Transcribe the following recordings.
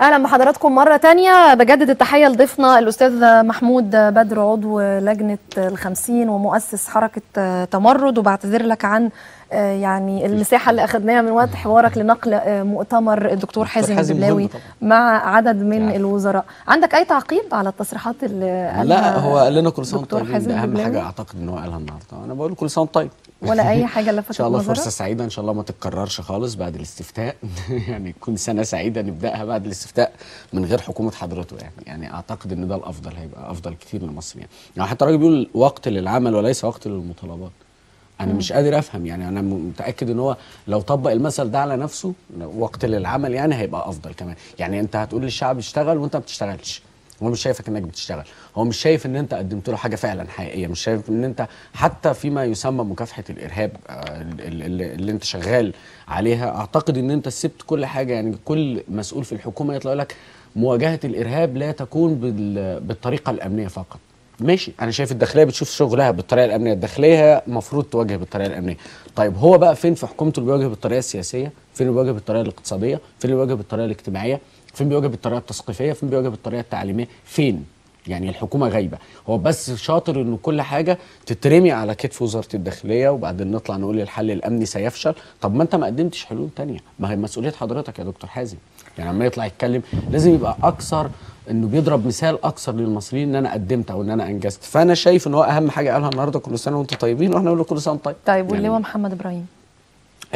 اهلا بحضراتكم مره تانية بجدد التحيه لضيفنا الاستاذ محمود بدر عضو لجنه الخمسين ومؤسس حركه تمرد وبعتذر لك عن آه، يعني المساحه اللي اخذناها من وقت حوارك لنقل آه، مؤتمر الدكتور حازم الدبلاوي مع عدد من يعني. الوزراء عندك اي تعقيب على التصريحات اللي قالها لا هو قال لنا كل سنه طيب طيبين ده اهم حاجه اعتقد ان هو قالها النهارده انا بقول كل سنه طيب ولا اي حاجه لفتت ان شاء الله فرصه سعيده ان شاء الله ما تتكررش خالص بعد الاستفتاء يعني تكون سنه سعيده نبداها بعد الاستفتاء من غير حكومه حضرته يعني يعني اعتقد ان ده الافضل هيبقى افضل كتير لمصر يعني, يعني حتى الراجل بيقول وقت للعمل وليس وقت للمطالبات انا مش قادر افهم يعني انا متاكد ان هو لو طبق المثل ده على نفسه وقت للعمل يعني هيبقى افضل كمان يعني انت هتقول للشعب اشتغل وانت ما بتشتغلش هو مش شايفك انك بتشتغل هو مش شايف ان انت قدمت له حاجه فعلا حقيقيه مش شايف ان انت حتى فيما يسمى مكافحه الارهاب آه، اللي, اللي انت شغال عليها اعتقد ان انت سبت كل حاجه يعني كل مسؤول في الحكومه يطلع لك مواجهه الارهاب لا تكون بالطريقه الامنيه فقط ماشي انا شايف الداخليه بتشوف شغلها بالطريقه الامنيه الداخليه المفروض تواجه بالطريقه الامنيه طيب هو بقى فين في حكومته اللي بيواجه بالطريقه السياسيه فين بيواجه بالطريقه الاقتصاديه فين بيواجه بالطريقه الاجتماعيه فين بيواجه بالطريقه التثقيفيه فين بيواجه بالطريقه التعليميه فين يعني الحكومه غايبه هو بس شاطر انه كل حاجه تترمي على كتف وزاره الداخليه وبعدين نطلع نقول الحل الامني سيفشل طب ما انت ما قدمتش حلول تانية ما هي مسؤوليه حضرتك يا دكتور حازم يعني لما يطلع يتكلم لازم يبقى اكثر انه بيضرب مثال اكثر للمصريين ان انا قدمت او ان انا انجزت فانا شايف ان هو اهم حاجه قالها النهارده كل سنه وانتم طيبين واحنا نقول كل سنه طيب طيب واللواء يعني محمد ابراهيم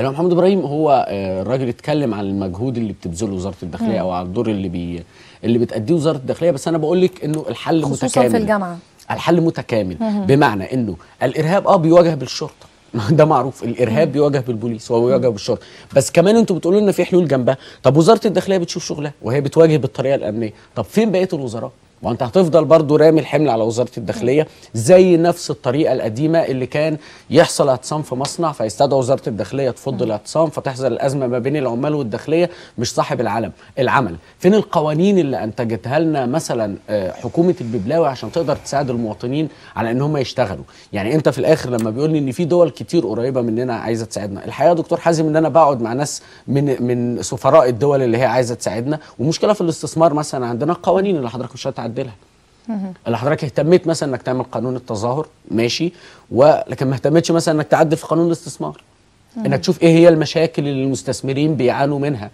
الإمام محمد إبراهيم هو آه، الراجل اتكلم عن المجهود اللي بتبذله وزارة الداخلية أو على الدور اللي بي اللي بتأديه وزارة الداخلية بس أنا بقول لك إنه الحل خصوصاً متكامل خصوصا في الجامعة الحل متكامل مم. بمعنى إنه الإرهاب أه بيواجه بالشرطة ده معروف الارهاب بيواجه بالبوليس وبيواجه بيواجه بالشرطه بس كمان انتوا بتقولوا لنا في حلول جنبها طب وزاره الداخليه بتشوف شغلها وهي بتواجه بالطريقه الامنيه طب فين بقيه الوزراء وانت هتفضل برضه رامي الحمل على وزاره الداخليه زي نفس الطريقه القديمه اللي كان يحصل اعتصام في مصنع فيستدعى وزاره الداخليه تفض الاعتصام فتحصل الازمه ما بين العمال والداخليه مش صاحب العلم العمل فين القوانين اللي انتجتها لنا مثلا آه، حكومه الببلاوي عشان تقدر تساعد المواطنين على ان هم يشتغلوا يعني انت في الاخر لما بيقول لي ان في دول كتير قريبه مننا عايزه تساعدنا الحقيقه يا دكتور حازم ان انا بقعد مع ناس من من سفراء الدول اللي هي عايزه تساعدنا ومشكله في الاستثمار مثلا عندنا القوانين اللي حضرتك مش تعدلها اللي حضرتك اهتميت مثلا انك تعمل قانون التظاهر ماشي ولكن ما اهتمتش مثلا انك تعدل في قانون الاستثمار انك تشوف ايه هي المشاكل اللي المستثمرين بيعانوا منها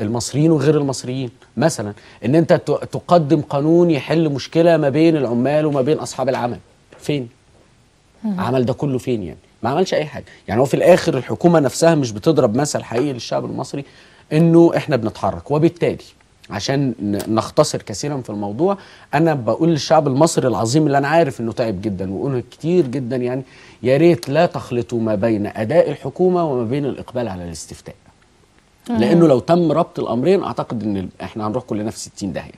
المصريين وغير المصريين مثلا ان انت تقدم قانون يحل مشكله ما بين العمال وما بين اصحاب العمل فين عمل ده كله فين يعني ما عملش اي حاجه يعني هو في الاخر الحكومه نفسها مش بتضرب مثل حقيقي للشعب المصري انه احنا بنتحرك وبالتالي عشان نختصر كثيرا في الموضوع انا بقول للشعب المصري العظيم اللي انا عارف انه تعب جدا وقوله كتير جدا يعني يا ريت لا تخلطوا ما بين اداء الحكومه وما بين الاقبال على الاستفتاء لانه لو تم ربط الامرين اعتقد ان احنا هنروح كلنا في 60 داهيه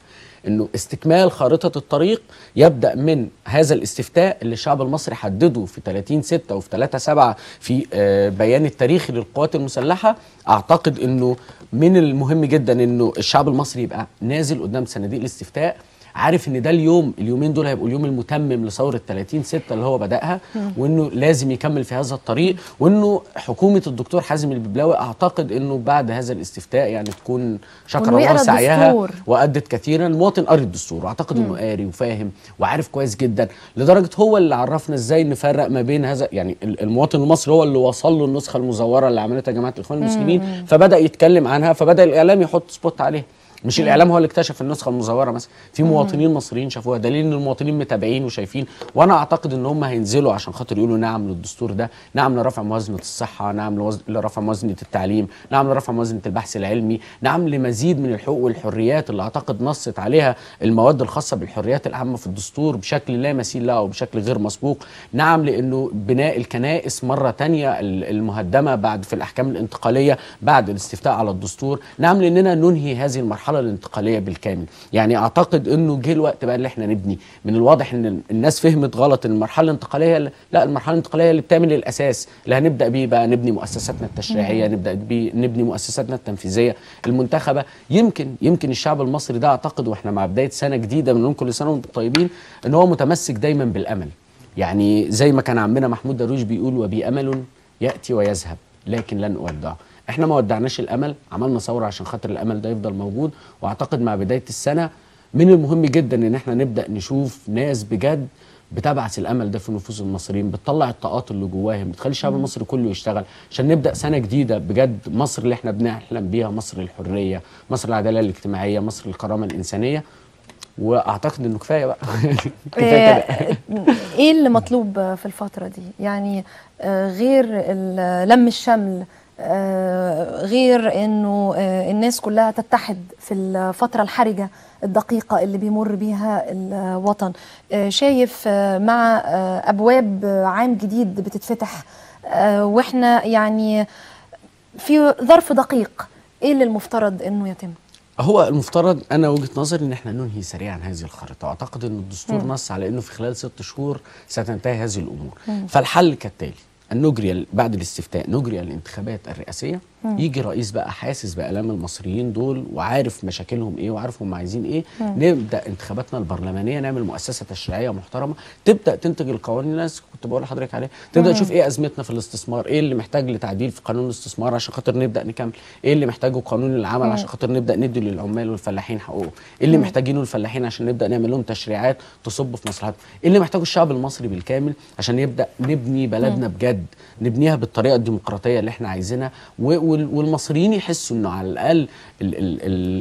انه استكمال خارطه الطريق يبدا من هذا الاستفتاء اللي الشعب المصري حدده في 30 6 وفي 3 7 في آه، بيان التاريخي للقوات المسلحه اعتقد انه من المهم جدا انه الشعب المصري يبقى نازل قدام صناديق الاستفتاء عارف ان ده اليوم اليومين دول هيبقوا اليوم المتمم لثوره 30 6 اللي هو بداها وانه لازم يكمل في هذا الطريق وانه حكومه الدكتور حازم الببلاوي اعتقد انه بعد هذا الاستفتاء يعني تكون شكر الله سعيها وادت كثيرا مواطن قاري الدستور واعتقد انه قاري وفاهم وعارف كويس جدا لدرجه هو اللي عرفنا ازاي نفرق ما بين هذا يعني المواطن المصري هو اللي وصل له النسخه المزوره اللي عملتها جماعه الاخوان المسلمين فبدا يتكلم عنها فبدا الاعلام يحط سبوت عليها مش الاعلام هو اللي اكتشف النسخه المزوره مثلا في مواطنين مصريين شافوها دليل ان المواطنين متابعين وشايفين وانا اعتقد ان هم هينزلوا عشان خاطر يقولوا نعم للدستور ده نعم لرفع موازنه الصحه نعم لرفع موازنه التعليم نعم لرفع موازنه البحث العلمي نعم لمزيد من الحقوق والحريات اللي اعتقد نصت عليها المواد الخاصه بالحريات العامه في الدستور بشكل لا مثيل له وبشكل غير مسبوق نعم لانه بناء الكنائس مره ثانيه المهدمه بعد في الاحكام الانتقاليه بعد الاستفتاء على الدستور نعم لاننا ننهي هذه المرحله المرحله الانتقاليه بالكامل يعني اعتقد انه جه الوقت بقى اللي احنا نبني من الواضح ان الناس فهمت غلط المرحله الانتقاليه لا المرحله الانتقاليه اللي بتعمل الاساس اللي هنبدا بيه بقى نبني مؤسساتنا التشريعيه نبدا بيه نبني مؤسساتنا التنفيذيه المنتخبه يمكن يمكن الشعب المصري ده اعتقد واحنا مع بدايه سنه جديده من كل سنه وانتم طيبين ان هو متمسك دايما بالامل يعني زي ما كان عمنا محمود درويش بيقول وبي امل ياتي ويذهب لكن لن اودعه احنا ما ودعناش الامل عملنا ثوره عشان خاطر الامل ده يفضل موجود واعتقد مع بدايه السنه من المهم جدا ان احنا نبدا نشوف ناس بجد بتبعث الامل ده في نفوس المصريين بتطلع الطاقات اللي جواهم بتخلي الشعب المصري كله يشتغل عشان نبدا سنه جديده بجد مصر اللي احنا بنحلم بيها مصر الحريه مصر العداله الاجتماعيه مصر الكرامه الانسانيه واعتقد انه كفايه بقى كفايه آه، ايه اللي مطلوب في الفتره دي يعني آه، غير لم الشمل آه، غير انه آه، الناس كلها تتحد في الفتره الحرجه الدقيقه اللي بيمر بيها الوطن آه، شايف مع ابواب عام جديد بتتفتح واحنا يعني في ظرف دقيق ايه اللي المفترض انه يتم هو المفترض انا وجهه نظري ان احنا ننهي سريعا هذه الخريطه واعتقد ان الدستور م. نص على انه في خلال ست شهور ستنتهي هذه الامور م. فالحل كالتالي أن نجري بعد الاستفتاء نجري الانتخابات الرئاسية مم. يجي رئيس بقى حاسس بالام المصريين دول وعارف مشاكلهم ايه وعارف هم عايزين ايه مم. نبدا انتخاباتنا البرلمانيه نعمل مؤسسه تشريعيه محترمه تبدا تنتج القوانين اللي انا كنت بقول لحضرتك عليها تبدا تشوف ايه ازمتنا في الاستثمار ايه اللي محتاج لتعديل في قانون الاستثمار عشان خاطر نبدا نكمل ايه اللي محتاجه قانون العمل عشان خاطر نبدا ندي للعمال والفلاحين حقوقهم ايه اللي محتاجينه الفلاحين عشان نبدا نعمل لهم تشريعات تصب في مصلحتهم ايه اللي محتاجه الشعب المصري بالكامل عشان يبدا نبني بلدنا بجد نبنيها بالطريقه الديمقراطيه اللي احنا عايزينها و والمصريين يحسوا انه على الاقل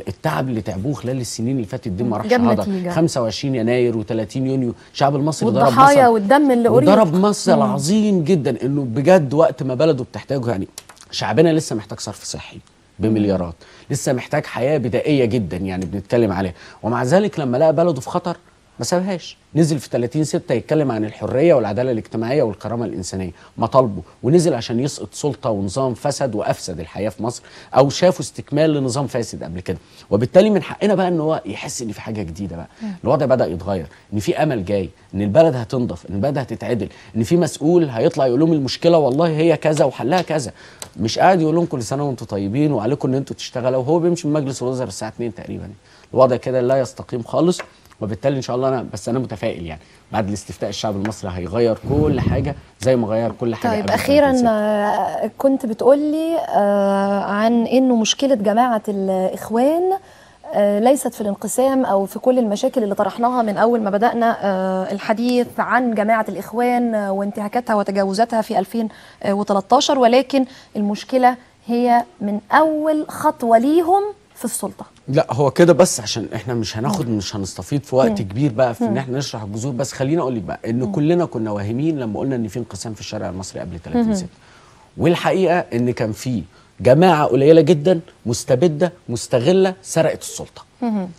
التعب اللي تعبوه خلال السنين اللي فاتت دي ما راحش هضا 25 يناير و30 يونيو الشعب المصري ضرب مصر والدم اللي قريب ضرب مصر عظيم جدا انه بجد وقت ما بلده بتحتاجه يعني شعبنا لسه محتاج صرف صحي بمليارات لسه محتاج حياه بدائيه جدا يعني بنتكلم عليها ومع ذلك لما لقى بلده في خطر ما سابهاش نزل في 30 6 يتكلم عن الحريه والعداله الاجتماعيه والكرامه الانسانيه مطالبه ونزل عشان يسقط سلطه ونظام فسد وافسد الحياه في مصر او شافوا استكمال لنظام فاسد قبل كده وبالتالي من حقنا بقى ان هو يحس ان في حاجه جديده بقى الوضع بدا يتغير ان في امل جاي ان البلد هتنضف ان البلد هتتعدل ان في مسؤول هيطلع يقول لهم المشكله والله هي كذا وحلها كذا مش قاعد يقول لهم كل سنه وانتم طيبين وعليكم ان انتم تشتغلوا وهو بيمشي من مجلس الوزراء الساعه 2 تقريبا الوضع كده لا يستقيم خالص وبالتالي ان شاء الله انا بس انا متفائل يعني بعد الاستفتاء الشعب المصري هيغير كل حاجه زي ما غير كل حاجه طيب اخيرا آه، كنت بتقول لي آه، عن انه مشكله جماعه الاخوان آه، ليست في الانقسام او في كل المشاكل اللي طرحناها من اول ما بدانا الحديث عن جماعه الاخوان وانتهاكاتها وتجاوزاتها في 2013 ولكن المشكله هي من اول خطوه ليهم في السلطه لا هو كده بس عشان احنا مش هناخد مش هنستفيض في وقت كبير بقى في ان احنا نشرح الجذور بس خليني اقول لك بقى ان كلنا كنا واهمين لما قلنا ان في انقسام في الشارع المصري قبل 30 سنه والحقيقه ان كان في جماعه قليله جدا مستبده مستغله سرقت السلطه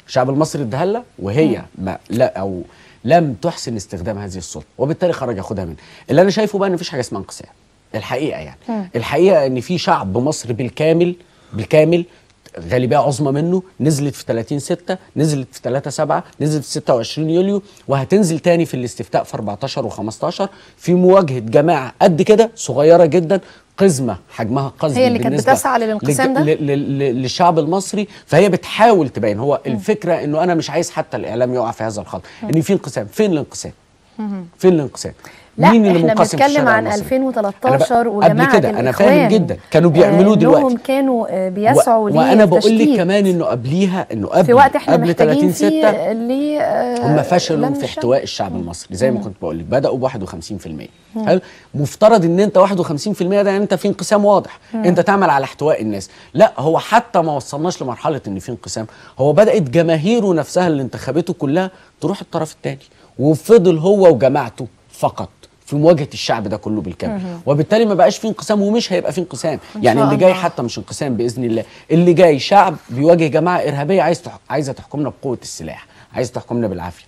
الشعب المصري اداها وهي ما لا او لم تحسن استخدام هذه السلطه وبالتالي خرج ياخدها منها اللي انا شايفه بقى ان مفيش حاجه اسمها انقسام الحقيقه يعني الحقيقه ان في شعب مصر بالكامل بالكامل غالبيه عظمى منه نزلت في 30 6 نزلت في 3 7 نزلت في 26 يوليو وهتنزل تاني في الاستفتاء في 14 و15 في مواجهه جماعه قد كده صغيره جدا قزمه حجمها قزم هي اللي كانت بتسعى للانقسام ده للشعب المصري فهي بتحاول تبين هو م. الفكره انه انا مش عايز حتى الاعلام يقع في هذا الخط ان في انقسام فين الانقسام فين الانقسام لا مين اللي احنا بنتكلم عن 2013 وجماعه قبل كده انا فاهم جدا كانوا آه، بيعملوه دلوقتي كانوا آه، بيسعوا و... ليه وانا بقول لك كمان انه قبليها انه قبل في وقت احنا قبل 30 6 آه هم فشلوا في احتواء الشعب المصري زي ما كنت بقول لك بداوا ب 51% حلو مفترض ان انت 51% ده يعني انت في انقسام واضح مم. انت تعمل على احتواء الناس لا هو حتى ما وصلناش لمرحله ان في انقسام هو بدات جماهيره نفسها اللي انتخبته كلها تروح الطرف الثاني وفضل هو وجماعته فقط في مواجهه الشعب ده كله بالكامل وبالتالي ما بقاش في انقسام ومش هيبقى في انقسام يعني اللي جاي حتى مش انقسام باذن الله اللي جاي شعب بيواجه جماعه ارهابيه عايز تح... عايزه تحكمنا بقوه السلاح عايزه تحكمنا بالعافيه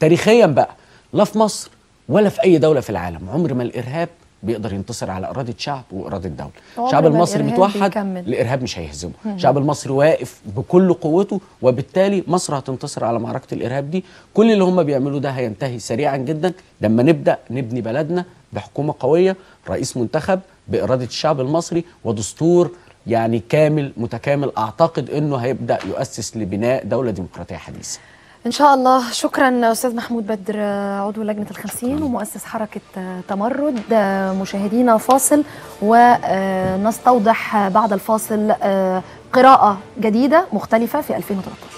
تاريخيا بقى لا في مصر ولا في اي دوله في العالم عمر ما الارهاب بيقدر ينتصر على اراده شعب واراده دوله الشعب المصري متوحد بيكمل. الارهاب مش هيهزمه الشعب المصري واقف بكل قوته وبالتالي مصر هتنتصر على معركه الارهاب دي كل اللي هم بيعملوه ده هينتهي سريعا جدا لما نبدا نبني بلدنا بحكومه قويه رئيس منتخب باراده الشعب المصري ودستور يعني كامل متكامل اعتقد انه هيبدا يؤسس لبناء دوله ديمقراطيه حديثه إن شاء الله شكرا أستاذ محمود بدر آه، عضو لجنة الخمسين ومؤسس حركة آه، تمرد آه، مشاهدينا فاصل ونستوضح بعد الفاصل قراءة جديدة مختلفة في 2013